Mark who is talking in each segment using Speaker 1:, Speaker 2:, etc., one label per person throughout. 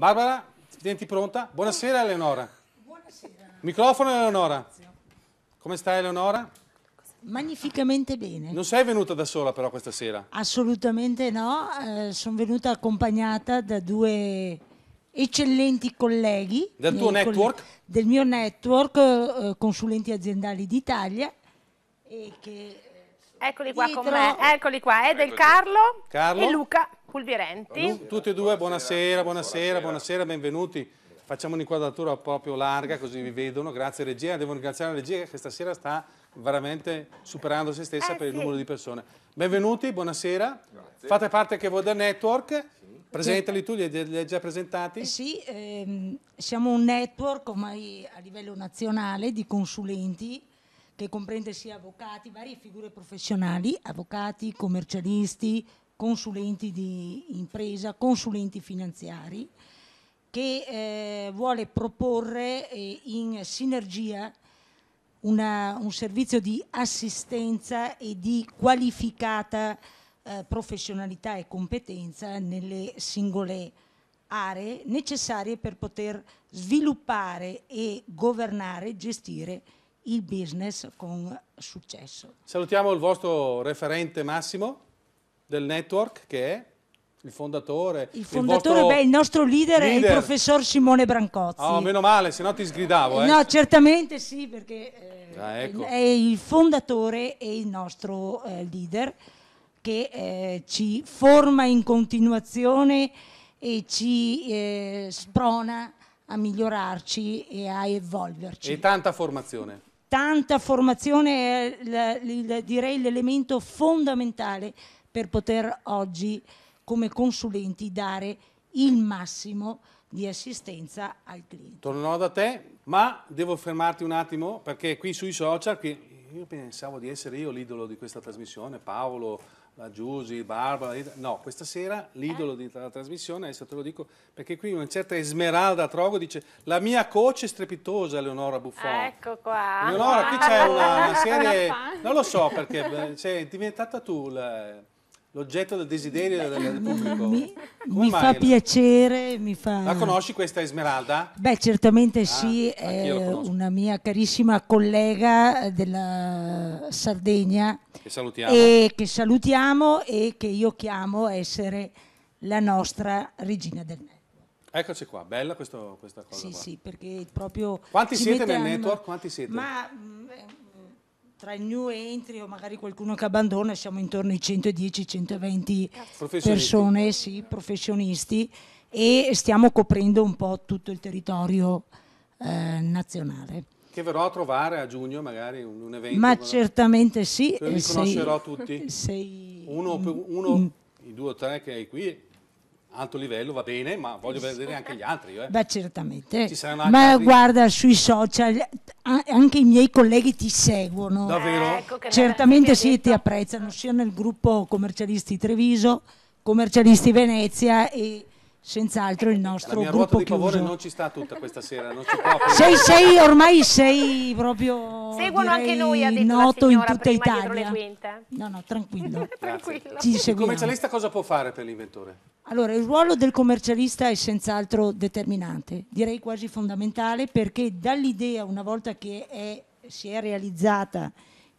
Speaker 1: Barbara, senti pronta? Buonasera Eleonora. Buonasera. Microfono Eleonora. Come stai Eleonora? Magnificamente bene. Non sei venuta da sola però questa sera?
Speaker 2: Assolutamente no, eh, sono venuta accompagnata da due eccellenti colleghi. Del tuo network? del mio network eh, Consulenti Aziendali d'Italia. Eh, eccoli qua dietro... con me, eccoli qua, è del Carlo, Carlo e Luca. Pulvirenti.
Speaker 1: Tutti e due, buonasera, buonasera, buonasera, buonasera benvenuti. Facciamo un'inquadratura proprio larga così vi vedono. Grazie regia, devo ringraziare la regia che stasera sta veramente superando se stessa eh, per sì. il numero di persone. Benvenuti, buonasera. Grazie. Fate parte anche voi del network. Sì. Presentali tu, li hai già presentati? Sì,
Speaker 2: ehm, siamo un network ormai a livello nazionale di consulenti che comprende sia avvocati, varie figure professionali, avvocati, commercialisti, consulenti di impresa, consulenti finanziari, che eh, vuole proporre eh, in sinergia una, un servizio di assistenza e di qualificata eh, professionalità e competenza nelle singole aree necessarie per poter sviluppare e governare, e gestire il business con successo.
Speaker 1: Salutiamo il vostro referente Massimo del network che è il fondatore. Il fondatore, il, beh, il nostro
Speaker 2: leader, leader, è il professor Simone Brancozzi. Oh, meno
Speaker 1: male, se no ti sgridavo. Eh. No, certamente
Speaker 2: sì, perché
Speaker 1: eh, ah, ecco. è
Speaker 2: il fondatore e il nostro eh, leader che eh, ci forma in continuazione e ci eh, sprona a migliorarci e a evolverci.
Speaker 1: E tanta formazione
Speaker 2: tanta formazione è direi l'elemento fondamentale per poter oggi come consulenti dare il massimo di assistenza al cliente.
Speaker 1: Tornerò da te, ma devo fermarti un attimo perché qui sui social, qui, io pensavo di essere io l'idolo di questa trasmissione, Paolo, la Giusy, Barbara, no, questa sera l'idolo eh? della trasmissione, adesso te lo dico, perché qui una certa Esmeralda Trogo dice la mia coach è strepitosa Leonora Buffon. Ah,
Speaker 2: ecco qua. Leonora, qui c'è una, una, serie, non lo so perché,
Speaker 1: è diventata tu la, L'oggetto del desiderio Beh, del pubblico. Mi, mi fa piacere,
Speaker 2: mi fa... La conosci
Speaker 1: questa Esmeralda?
Speaker 2: Beh, certamente ah, sì, è una mia carissima collega della Sardegna. Che salutiamo. E che salutiamo e che io chiamo essere la nostra regina del network.
Speaker 1: Eccoci qua, bella questo, questa cosa. Sì, qua. sì, perché proprio... Quanti siete nel network? Quanti siete? Ma
Speaker 2: mm, tra il new entry o magari qualcuno che abbandona siamo intorno ai 110-120 persone, sì, professionisti e stiamo coprendo un po' tutto il territorio eh, nazionale.
Speaker 1: Che verrò a trovare a giugno magari un, un evento? Ma certamente sì. Cioè, li eh, conoscerò tutti? Sei, uno, uno i due o tre che hai qui alto livello va bene, ma voglio vedere anche gli altri. Eh. Beh,
Speaker 2: certamente. ma altri... guarda, sui social anche i miei colleghi ti seguono. Davvero? Eh, ecco Certamente sì, detto. ti apprezzano sia nel gruppo Commercialisti Treviso, Commercialisti Venezia e senz'altro il nostro gruppo di chiuso. La non
Speaker 1: ci sta tutta questa sera, sei,
Speaker 2: sei, ormai sei proprio seguono anche noi, a detto noto in tutta Italia. No, no, tranquillo. tranquillo. Il commercialista
Speaker 1: cosa può fare per l'inventore?
Speaker 2: Allora, il ruolo del commercialista è senz'altro determinante, direi quasi fondamentale perché dall'idea, una volta che è, si è realizzata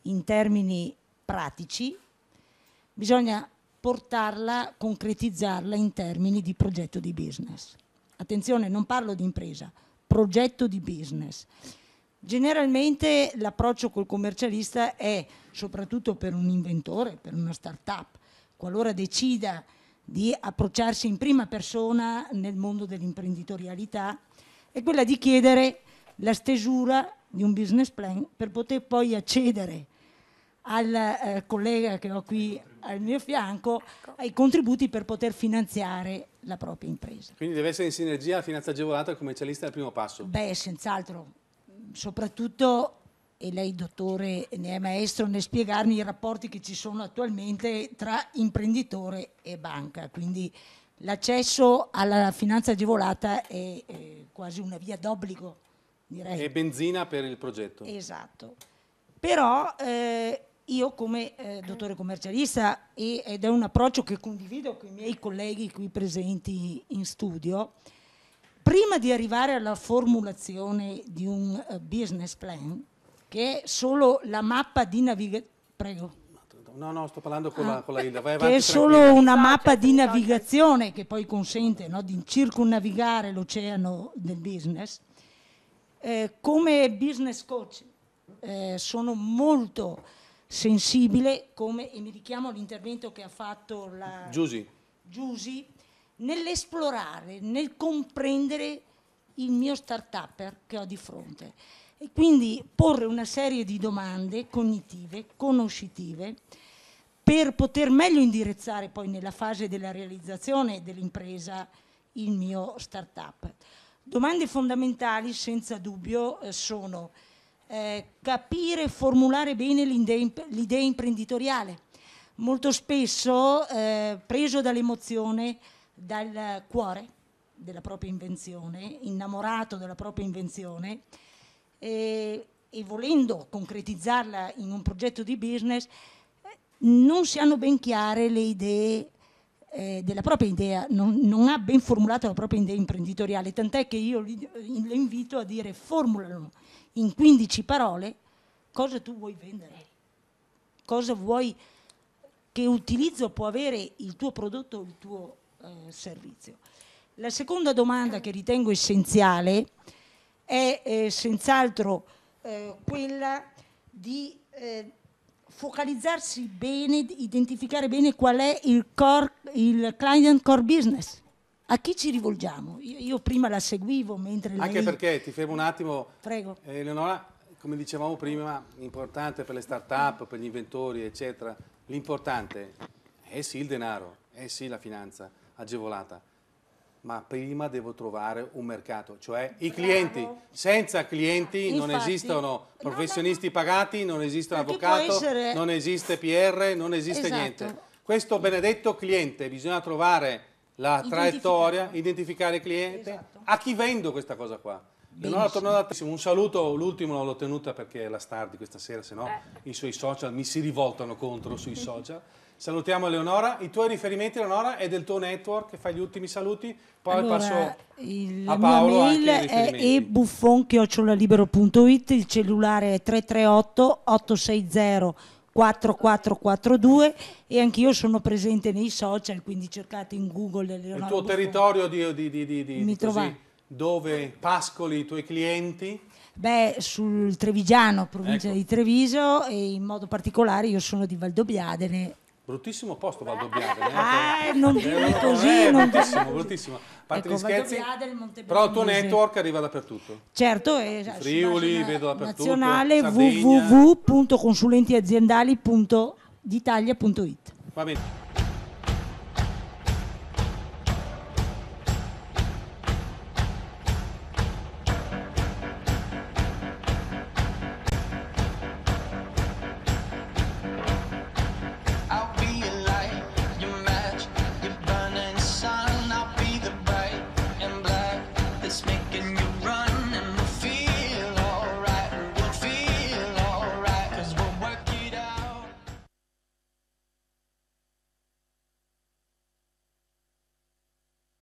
Speaker 2: in termini pratici, bisogna portarla, concretizzarla in termini di progetto di business. Attenzione, non parlo di impresa, progetto di business. Generalmente l'approccio col commercialista è, soprattutto per un inventore, per una start-up, qualora decida di approcciarsi in prima persona nel mondo dell'imprenditorialità, è quella di chiedere la stesura di un business plan per poter poi accedere al eh, collega che ho qui al mio fianco ecco. ai contributi per poter finanziare la propria impresa.
Speaker 1: Quindi deve essere in sinergia finanza agevolata il commercialista al primo passo?
Speaker 2: Beh, senz'altro, soprattutto, e lei dottore ne è maestro, nel spiegarmi i rapporti che ci sono attualmente tra imprenditore e banca. Quindi l'accesso alla finanza agevolata è eh, quasi una via d'obbligo,
Speaker 1: direi. E benzina per il progetto. Esatto.
Speaker 2: Però eh, io come eh, dottore commercialista, ed è un approccio che condivido con i miei colleghi qui presenti in studio, prima di arrivare alla formulazione di un eh, business plan, che è solo la mappa di navigazione, prego.
Speaker 1: No, no, sto parlando con, ah, la, con la Linda. Vai avanti, che è solo tranquilla.
Speaker 2: una mappa certo, di navigazione che poi consente no, di circunnavigare l'oceano del business. Eh, come business coach eh, sono molto sensibile, come, e mi richiamo all'intervento che ha fatto la Giusi, Giusi nell'esplorare, nel comprendere il mio start-upper che ho di fronte e quindi porre una serie di domande cognitive, conoscitive, per poter meglio indirizzare poi nella fase della realizzazione dell'impresa il mio start-up. Domande fondamentali senza dubbio eh, sono eh, capire e formulare bene l'idea imprenditoriale. Molto spesso, eh, preso dall'emozione, dal cuore della propria invenzione, innamorato della propria invenzione e, e volendo concretizzarla in un progetto di business, non si hanno ben chiare le idee eh, della propria idea, non, non, ha ben formulato la propria idea imprenditoriale, tant'è che io eh, le invito a dire formulano in 15 parole cosa tu vuoi vendere, cosa vuoi, che utilizzo può avere il tuo prodotto o il tuo eh, servizio. La seconda domanda che ritengo essenziale è eh, senz'altro eh, quella di eh, focalizzarsi bene, di identificare bene qual è il, core, il client core business, a chi ci rivolgiamo? Io, io, prima la seguivo mentre lei... Anche perché,
Speaker 1: ti fermo un attimo, Prego. Eleonora, come dicevamo prima, importante per le start-up, per gli inventori, eccetera, l'importante è sì il denaro, è sì la finanza, agevolata, ma prima devo trovare un mercato, cioè i clienti. Senza clienti non esistono professionisti no, no, pagati, non esiste un avvocato, essere... non esiste PR, non esiste esatto. niente. Questo benedetto cliente bisogna trovare la traiettoria, identificare il cliente, esatto. a chi vendo questa cosa qua?
Speaker 2: Benissimo. No,
Speaker 1: torno un saluto, l'ultimo l'ho tenuta perché è la star di questa sera, se no eh. i suoi social mi si rivoltano contro sui social. Salutiamo Leonora, i tuoi riferimenti Leonora è del tuo network, fai gli ultimi saluti, poi allora, passo il, a Paolo. La mail è
Speaker 2: ebuffon il cellulare è 338 860 4442 e anch'io sono presente nei social, quindi cercate in Google Leonora. Il tuo Buffon. territorio
Speaker 1: di, di, di, di Mi trovate dove pascoli i tuoi clienti?
Speaker 2: Beh, sul Trevigiano, provincia ecco. di Treviso e in modo particolare io sono di Valdobbiadene.
Speaker 1: Bruttissimo posto Valdobbiadene. Eh, ah, eh, non dirmi così. Eh, non bruttissimo, bruttissimo. A parte ecco, gli scherzi, però il tuo network arriva dappertutto.
Speaker 2: Certo, è eh, Friuli, vedo dappertutto. Nazionale www.consulentiaziendali.d'italia.it.
Speaker 1: Va bene.